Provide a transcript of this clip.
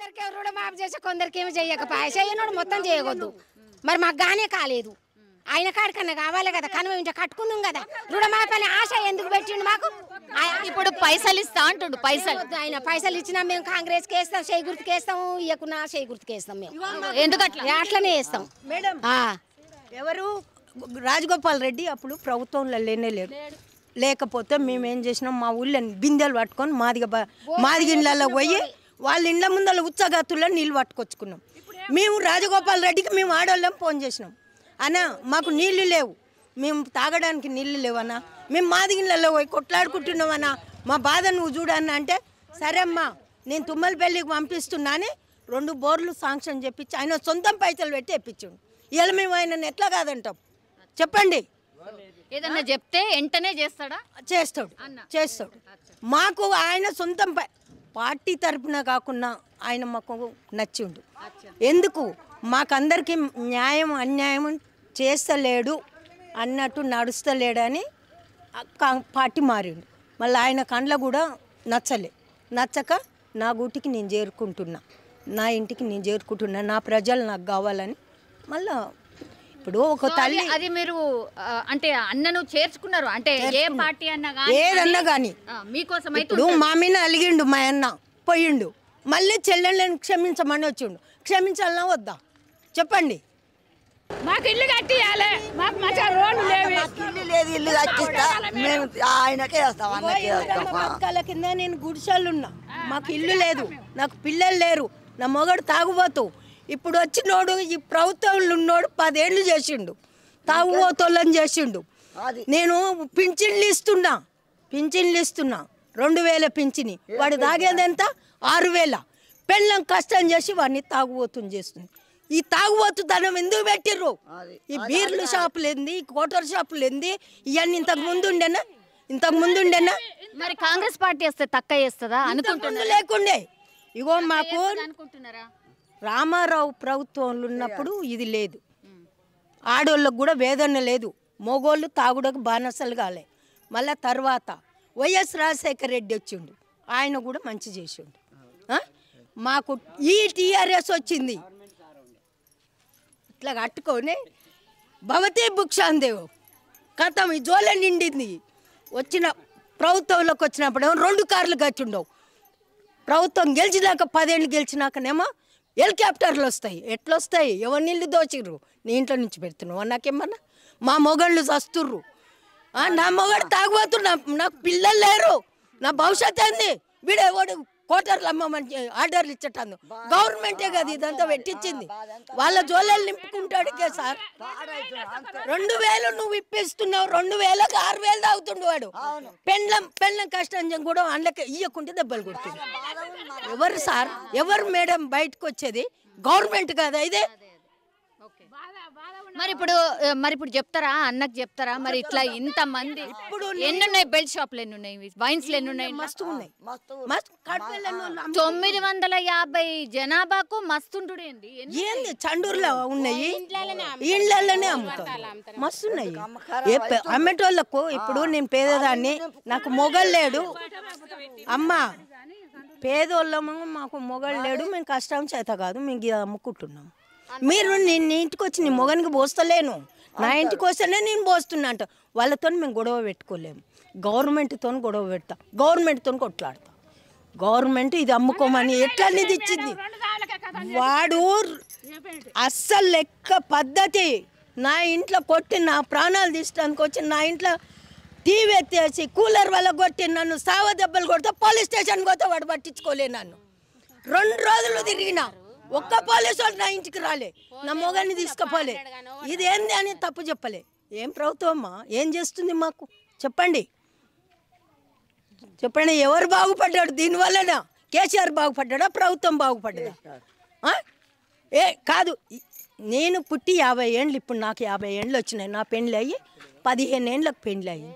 కొందరికి మాఫ్ చేసి కొందరికి ఏమి చేయకపోయా చేయనోడు మొత్తం చేయకూడదు మరి మాకు గానే కాలేదు ఆయన కాడికన్నా కావాలి కదా కానీ మేము కట్టుకుందాం కదా రుణమాఫీ అనే ఆశ ఎందుకు పెట్టిండు మాకు ఇప్పుడు పైసలు ఇస్తా అంటుండు పైసలు ఆయన పైసలు ఇచ్చినా మేము కాంగ్రెస్ కి వేస్తాం చేయి గుర్తుకి వేస్తాం ఇయ్యకున్నా చేయి గుర్తుకి వేస్తాం మేము ఎందుకట్లా అట్లనే వేస్తాం మేడం ఆ, ఎవరు రాజగోపాల్ రెడ్డి అప్పుడు ప్రభుత్వంలో లేనే లేరు లేకపోతే మేము ఏం చేసినాం మా ఊళ్ళని బిందెలు పట్టుకొని మాదిగ మాదిగిండ్లలో పోయి వాళ్ళ ఇండ్ల ముందర ఉచ్చగతుల్లో నీళ్ళు పట్టుకొచ్చుకున్నాం మేము రాజగోపాల్ రెడ్డికి మేము ఆడవాళ్ళం ఫోన్ చేసినాం అన్నా మాకు నీళ్లు లేవు మేము తాగడానికి నీళ్లు లేవన్నా మేము మాదిగిళ్ళలో పోయి కొట్లాడుకుంటున్నామన్నా మా బాధ నువ్వు చూడన్నా అంటే సరే అమ్మా నేను తుమ్మలపల్లికి పంపిస్తున్నా అని రెండు బోర్లు శాంక్షన్ చెప్పించి ఆయన సొంతం పైసలు పెట్టి తెప్పించాడు ఇవాళ మేము ఆయన ఎట్లా కాదంటాం చెప్పండి ఏదన్నా చెప్తే వెంటనే చేస్తాడా చేస్తాడు చేస్తాడు మాకు ఆయన సొంతం పార్టీ తరపున కాకుండా ఆయన మాకు నచ్చిండు ఎందుకు మాకందరికీ న్యాయం అన్యాయం చేస్తలేడు అన్నట్టు నడుస్తలేడని పార్టీ మారిండు మళ్ళీ ఆయన కండ్ల కూడా నచ్చలే నచ్చక నా గుటికి నేను చేరుకుంటున్నా నా ఇంటికి నేను చేరుకుంటున్నా నా ప్రజలు నాకు కావాలని మళ్ళీ ఇప్పుడు ఒక తల్లి అది మీరు అంటే అన్నను చేర్చుకున్నారు అంటే ఏ పార్టీ అన్న కానీ ఏదన్నా కానీ మీకోసం ఇప్పుడు మా మీద అలిగిండు మా అన్న పోయిండు మళ్ళీ చెల్లెళ్ళని క్షమించమని వచ్చిండు క్షమించాలన్నా వద్దా చెప్పండి మాకు ఇల్లు కట్టియాలి మాకు మంచిగా రోడ్లు లేవు ఇల్లు లేదు ఇల్లు కట్టిస్తా మేము ఆయనకే కింద నేను గుడిసెళ్ళున్నా మాకు ఇల్లు లేదు నాకు పిల్లలు లేరు నా మొగడు తాగుబోతు ఇప్పుడు వచ్చినోడు ఈ ప్రభుత్వంలో ఉన్నోడు పదేళ్ళు చేసిండు తాగుబోతోళ్ళని చేసిండు నేను పింఛన్లు ఇస్తున్నా పింఛన్లు ఇస్తున్నా రెండు వేల పింఛని వాడు తాగేది ఎంత ఆరు వేల పెళ్ళం కష్టం చేసి వాడిని తాగుబోతుని చేస్తుంది ఈ తనం ఎందుకు పెట్టిర్రు ఈ బీర్లు షాపులు ఏంది కోటర్ షాపులు ఏంది ఇవన్నీ ఇంతకు ముందు ఉండేనా ఇంతకు ముందు ఉండేనా మరి కాంగ్రెస్ పార్టీ వస్తే తక్కువ చేస్తుందా అనుకుంటున్నా లేకుండే ఇగో మాకు అనుకుంటున్నారా రామారావు ప్రభుత్వంలో ఉన్నప్పుడు ఇది లేదు ఆడోళ్ళకు కూడా వేదన లేదు మోగోళ్ళు తాగుడకు బానసలు కాలే మళ్ళా తర్వాత వైఎస్ రాజశేఖర రెడ్డి వచ్చిండు ఆయన కూడా మంచి చేసిండు మాకు ఈ టీఆర్ఎస్ వచ్చింది ఇట్లా కట్టుకొని భవతి భుక్షాందేవ్ కథం ఈ జోలె నిండింది వచ్చిన ప్రభుత్వంలోకి వచ్చినప్పుడేమో రెండు కార్లు కట్టిండవు ప్రభుత్వం గెలిచినాక పదేళ్ళు గెలిచినాకనేమో హెలికాప్టర్లు వస్తాయి ఎట్లొస్తాయి ఎవరి నీళ్ళు దోచిర్రు నీ ఇంట్లో నుంచి పెడుతున్నావు నాకేమన్నా మా మొగళ్ళు చస్తుర్రు నా మొగడు తాగుబోతున్నా నాకు పిల్లలు లేరు నా భవిష్యత్ ఏంది వీడెవడు కోటర్లు అమ్మమని ఆర్డర్లు ఇచ్చటాను గవర్నమెంటే కదా ఇదంతా పెట్టించింది వాళ్ళ జోలలు నింపుకుంటాడుకే సార్ రెండు వేలు నువ్వు ఇప్పిస్తున్నావు రెండు వేలకు ఆరు వేలు తాగుతుండు వాడు పెండ్లం పెండ్లం కష్టం కూడా అండ్లకి ఇయ్యకుంటే దెబ్బలు కొడుతుంది ఎవరు సార్ ఎవరు మేడం బయటకు వచ్చేది గవర్నమెంట్ కదా ఇదే మరి ఇప్పుడు మరి ఇప్పుడు చెప్తారా అన్నకు చెప్తారా మరి ఇట్లా ఇంత మంది ఇప్పుడు ఎన్ని ఉన్నాయి బెల్ట్ షాప్లు ఎన్ని ఉన్నాయి వైన్స్లు ఎన్ని ఉన్నాయి మస్తు ఉన్నాయి తొమ్మిది వందల యాభై జనాభాకు మస్తు ఏంది చండూరులో ఉన్నాయి ఇళ్ళలోనే అమ్ముతారు మస్తు ఉన్నాయి అమ్మేటోళ్ళకు ఇప్పుడు నేను పేదదాన్ని నాకు మొగల్లేడు లేడు అమ్మా పేదోళ్ళము మాకు మొగలు లేడు మేము కష్టం చేత కాదు మేము అమ్ముకుంటున్నాము మీరు నేను ఇంటికి వచ్చి నీ మొగనికి పోస్తలేను నా ఇంటికి వస్తేనే నేను పోస్తున్నా అంట వాళ్ళతో మేము గొడవ పెట్టుకోలేము గవర్నమెంట్తో గొడవ పెడతాం గవర్నమెంట్తో కొట్లాడతాం గవర్నమెంట్ ఇది అమ్ముకోమని ఎట్లా అనేది ఇచ్చింది వాడు అస్సలు లెక్క పద్ధతి నా ఇంట్లో కొట్టి నా ప్రాణాలు తీసుకోడానికి వచ్చి నా ఇంట్లో టీవీ ఎత్తేసి కూలర్ వల్ల కొట్టి నన్ను సావ దెబ్బలు కొడితే పోలీస్ స్టేషన్ పోతే వాడు పట్టించుకోలే నన్ను రెండు రోజులు తిరిగినా ఒక్క పోలీస్ వాళ్ళు నా ఇంటికి రాలే నా మొగాన్ని తీసుకుపోలే ఇదేంది అని తప్పు చెప్పలే ఏం ప్రభుత్వం అమ్మా ఏం చేస్తుంది మాకు చెప్పండి చెప్పండి ఎవరు బాగుపడ్డాడు దీనివల్లనా కేసీఆర్ బాగుపడ్డాడా ప్రభుత్వం బాగుపడ్డా ఏ కాదు నేను పుట్టి యాభై ఏండ్లు ఇప్పుడు నాకు యాభై ఏండ్లు వచ్చినాయి నా పెండ్లు అయ్యి పదిహేను ఏండ్లకు పెండ్లు అయ్యి